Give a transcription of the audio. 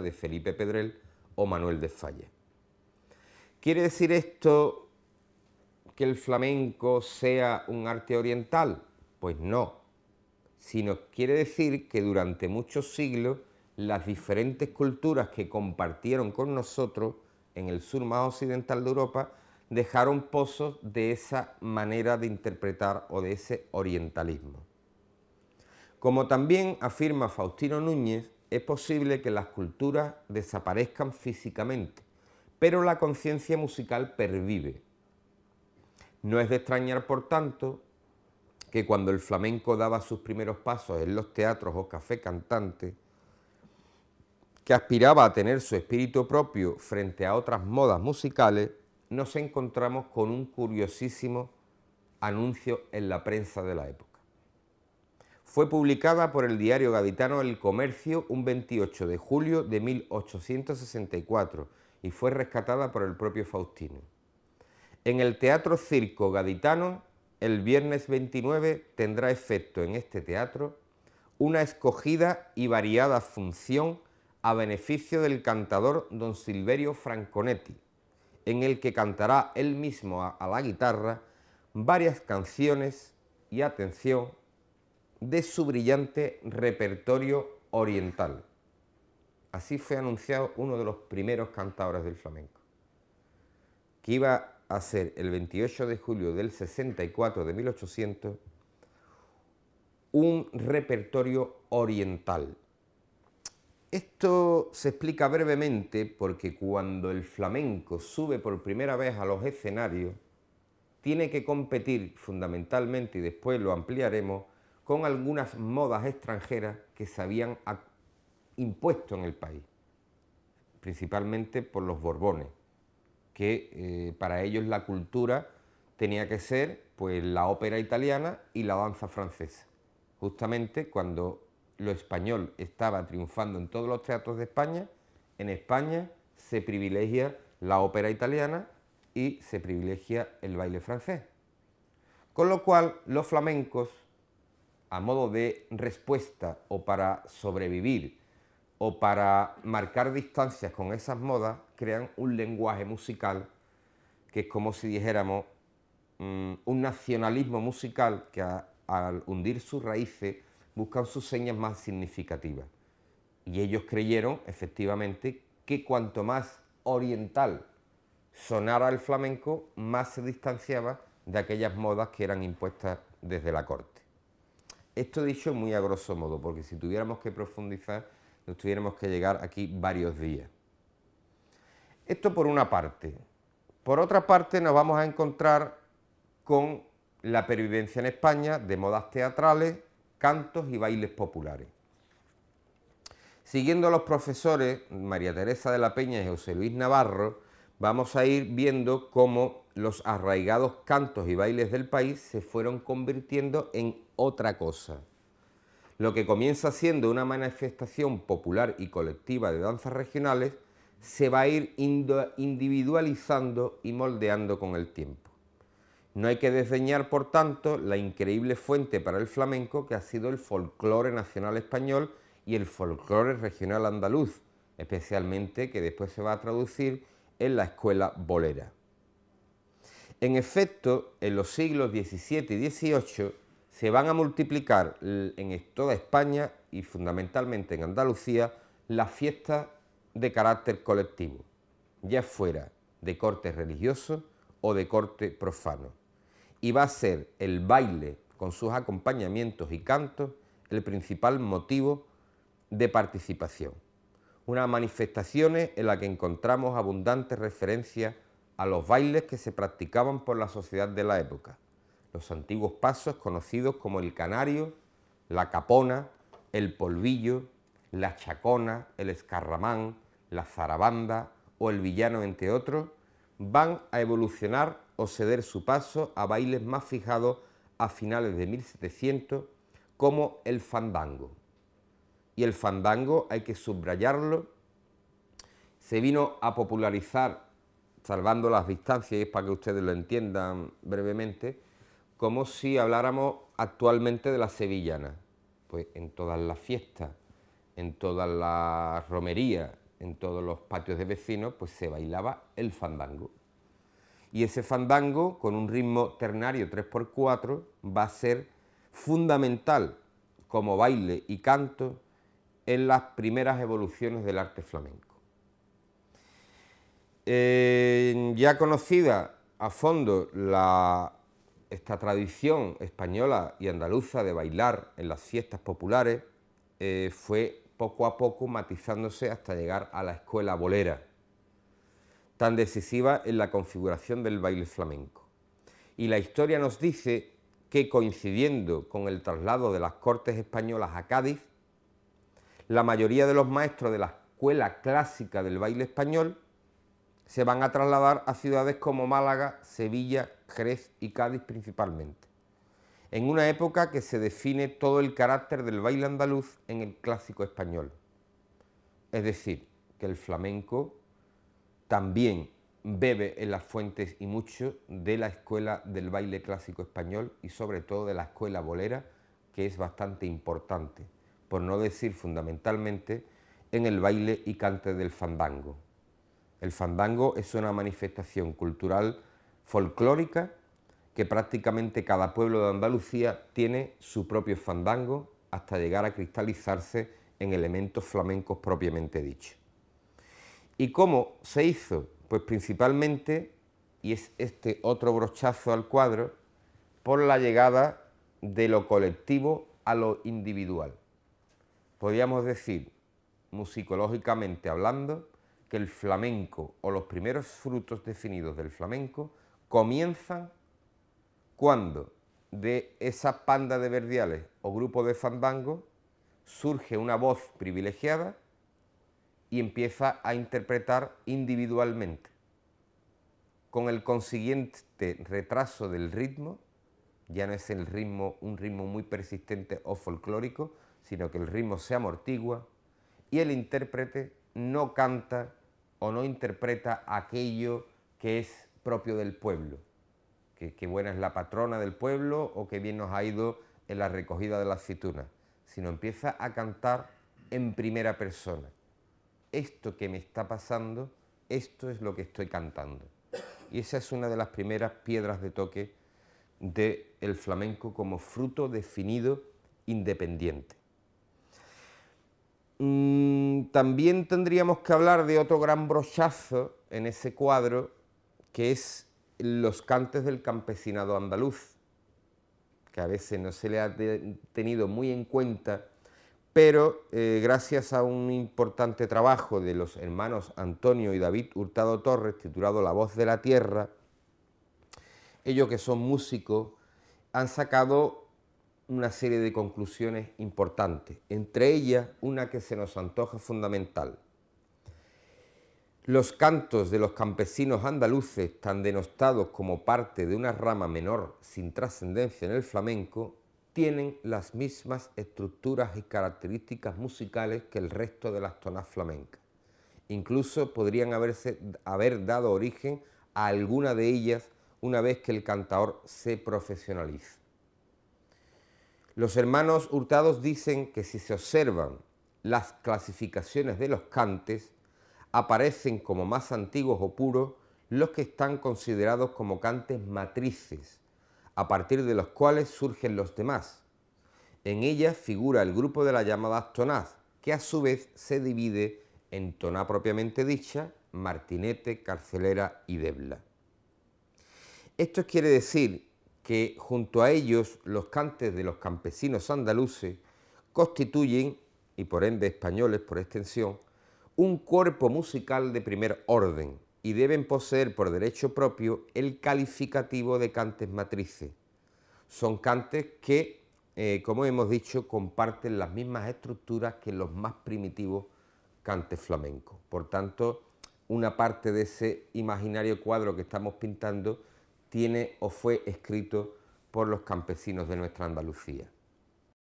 de Felipe Pedrel o Manuel de Falle. ¿Quiere decir esto que el flamenco sea un arte oriental? Pues no, sino quiere decir que durante muchos siglos las diferentes culturas que compartieron con nosotros en el sur más occidental de Europa dejaron pozos de esa manera de interpretar o de ese orientalismo. Como también afirma Faustino Núñez, es posible que las culturas desaparezcan físicamente, pero la conciencia musical pervive. No es de extrañar, por tanto, que cuando el flamenco daba sus primeros pasos en los teatros o café cantante, que aspiraba a tener su espíritu propio frente a otras modas musicales, nos encontramos con un curiosísimo anuncio en la prensa de la época fue publicada por el diario gaditano El Comercio un 28 de julio de 1864 y fue rescatada por el propio Faustino. En el Teatro Circo Gaditano, el viernes 29 tendrá efecto en este teatro una escogida y variada función a beneficio del cantador don Silverio Franconetti, en el que cantará él mismo a, la guitarra varias canciones y atención de su brillante repertorio oriental. Así fue anunciado uno de los primeros cantadores del flamenco, que iba a ser el 28 de julio del 64 de 1800 un repertorio oriental. Esto se explica brevemente porque cuando el flamenco sube por primera vez a los escenarios, tiene que competir fundamentalmente, y después lo ampliaremos, con algunas modas extranjeras que se habían impuesto en el país, principalmente por los Borbones, que eh, para ellos la cultura tenía que ser pues la ópera italiana y la danza francesa. Justamente cuando lo español estaba triunfando en todos los teatros de España, en España se privilegia la ópera italiana y se privilegia el baile francés. Con lo cual los flamencos a modo de respuesta o para sobrevivir o para marcar distancias con esas modas, crean un lenguaje musical que es como si dijéramos mm, un nacionalismo musical que al hundir sus raíces buscan sus señas más significativas. Y ellos creyeron efectivamente que cuanto más oriental sonara el flamenco, más se distanciaba de aquellas modas que eran impuestas desde la corte. Esto dicho muy a grosso modo, porque si tuviéramos que profundizar, nos tuviéramos que llegar aquí varios días. Esto por una parte. Por otra parte, nos vamos a encontrar con la pervivencia en España de modas teatrales, cantos y bailes populares. Siguiendo a los profesores María Teresa de la Peña y José Luis Navarro, vamos a ir viendo cómo los arraigados cantos y bailes del país se fueron convirtiendo en otra cosa. Lo que comienza siendo una manifestación popular y colectiva de danzas regionales se va a ir individualizando y moldeando con el tiempo. No hay que desdeñar, por tanto, la increíble fuente para el flamenco que ha sido el folclore nacional español y el folclore regional andaluz, especialmente que después se va a traducir en la escuela bolera. En efecto, en los siglos XVII y XVIII se van a multiplicar en toda España y fundamentalmente en Andalucía las fiestas de carácter colectivo, ya fuera de corte religioso o de corte profano. Y va a ser el baile con sus acompañamientos y cantos el principal motivo de participación unas manifestaciones en las que encontramos abundantes referencias a los bailes que se practicaban por la sociedad de la época, los antiguos pasos conocidos como el canario, la capona, el polvillo, la chacona, el escarramán, la zarabanda o el villano, entre otros, van a evolucionar o ceder su paso a bailes más fijados a finales de 1700 como el fandango y el fandango, hay que subrayarlo, se vino a popularizar, salvando las distancias, y es para que ustedes lo entiendan brevemente, como si habláramos actualmente de la sevillana. Pues en todas las fiestas, en todas las romerías, en todos los patios de vecinos, pues se bailaba el fandango. Y ese fandango, con un ritmo ternario 3x4, va a ser fundamental como baile y canto en las primeras evoluciones del arte flamenco. Eh, ya conocida a fondo esta tradición española y andaluza de bailar en las fiestas populares, eh, fue poco a poco matizándose hasta llegar a la escuela bolera, tan decisiva en la configuración del baile flamenco. Y la historia nos dice que coincidiendo con el traslado de las Cortes españolas a Cádiz, la mayoría de los maestros de la escuela clásica del baile español se van a trasladar a ciudades como Málaga, Sevilla, Jerez y Cádiz principalmente, en una época que se define todo el carácter del baile andaluz en el clásico español. Es decir, que el flamenco también bebe en las fuentes y mucho de la escuela del baile clásico español y sobre todo de la escuela bolera, que es bastante importante por no decir fundamentalmente, en el baile y cante del fandango. El fandango es una manifestación cultural folclórica que prácticamente cada pueblo de Andalucía tiene su propio fandango hasta llegar a cristalizarse en elementos flamencos propiamente dichos. ¿Y cómo se hizo? Pues principalmente, y es este otro brochazo al cuadro, por la llegada de lo colectivo a lo individual podríamos decir, musicológicamente hablando, que el flamenco o los primeros frutos definidos del flamenco comienzan cuando de esa panda de verdiales o grupo de fandango surge una voz privilegiada y empieza a interpretar individualmente, con el consiguiente retraso del ritmo, ya no es el ritmo, un ritmo muy persistente o folclórico, sino que el ritmo se amortigua y el intérprete no canta o no interpreta aquello que es propio del pueblo, que, buena es la patrona del pueblo o que bien nos ha ido en la recogida de la aceituna, sino empieza a cantar en primera persona. Esto que me está pasando, esto es lo que estoy cantando. Y esa es una de las primeras piedras de toque del el flamenco como fruto definido independiente. Mm, también tendríamos que hablar de otro gran brochazo en ese cuadro, que es los cantes del campesinado andaluz, que a veces no se le ha tenido muy en cuenta, pero eh, gracias a un importante trabajo de los hermanos Antonio y David Hurtado Torres, titulado La voz de la tierra, ellos que son músicos, han sacado una serie de conclusiones importantes, entre ellas una que se nos antoja fundamental. Los cantos de los campesinos andaluces, tan denostados como parte de una rama menor sin trascendencia en el flamenco, tienen las mismas estructuras y características musicales que el resto de las tonas flamencas. Incluso podrían haberse, haber dado origen a alguna de ellas una vez que el cantador se profesionaliza. Los hermanos Hurtados dicen que si se observan las clasificaciones de los cantes, aparecen como más antiguos o puros los que están considerados como cantes matrices, a partir de los cuales surgen los demás. En ellas figura el grupo de las llamadas tonaz... que a su vez se divide en toná propiamente dicha, martinete, carcelera y debla. Esto quiere decir que junto a ellos los cantes de los campesinos andaluces constituyen, y por ende españoles por extensión, un cuerpo musical de primer orden y deben poseer por derecho propio el calificativo de cantes matrices. Son cantes que, eh, como hemos dicho, comparten las mismas estructuras que los más primitivos cantes flamencos. Por tanto, una parte de ese imaginario cuadro que estamos pintando tiene o fue escrito por los campesinos de nuestra Andalucía.